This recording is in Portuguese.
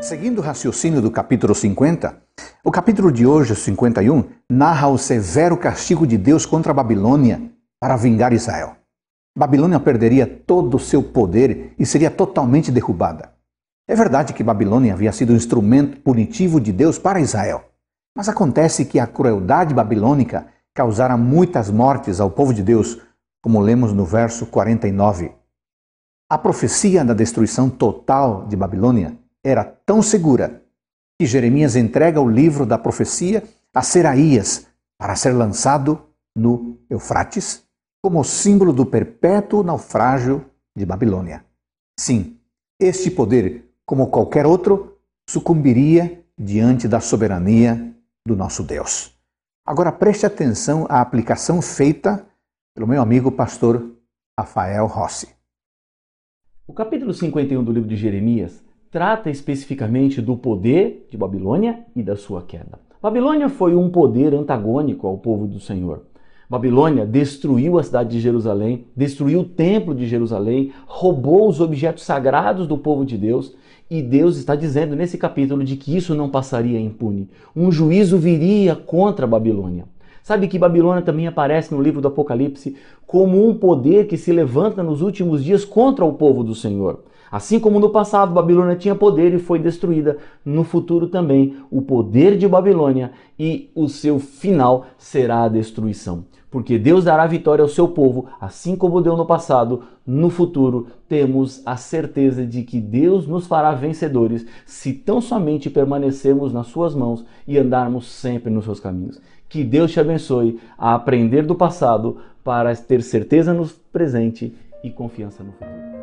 Seguindo o raciocínio do capítulo 50, o capítulo de hoje, 51, narra o severo castigo de Deus contra a Babilônia para vingar Israel. Babilônia perderia todo o seu poder e seria totalmente derrubada. É verdade que Babilônia havia sido um instrumento punitivo de Deus para Israel, mas acontece que a crueldade babilônica causara muitas mortes ao povo de Deus, como lemos no verso 49. A profecia da destruição total de Babilônia era tão segura que Jeremias entrega o livro da profecia a Seraías para ser lançado no Eufrates como símbolo do perpétuo naufrágio de Babilônia. Sim, este poder, como qualquer outro, sucumbiria diante da soberania do nosso Deus. Agora preste atenção à aplicação feita pelo meu amigo pastor Rafael Rossi. O capítulo 51 do livro de Jeremias trata especificamente do poder de Babilônia e da sua queda. Babilônia foi um poder antagônico ao povo do Senhor. Babilônia destruiu a cidade de Jerusalém, destruiu o templo de Jerusalém, roubou os objetos sagrados do povo de Deus. E Deus está dizendo nesse capítulo de que isso não passaria impune. Um juízo viria contra a Babilônia. Sabe que Babilônia também aparece no livro do Apocalipse como um poder que se levanta nos últimos dias contra o povo do Senhor. Assim como no passado Babilônia tinha poder e foi destruída, no futuro também o poder de Babilônia e o seu final será a destruição porque Deus dará vitória ao seu povo, assim como deu no passado, no futuro temos a certeza de que Deus nos fará vencedores se tão somente permanecermos nas suas mãos e andarmos sempre nos seus caminhos. Que Deus te abençoe a aprender do passado para ter certeza no presente e confiança no futuro.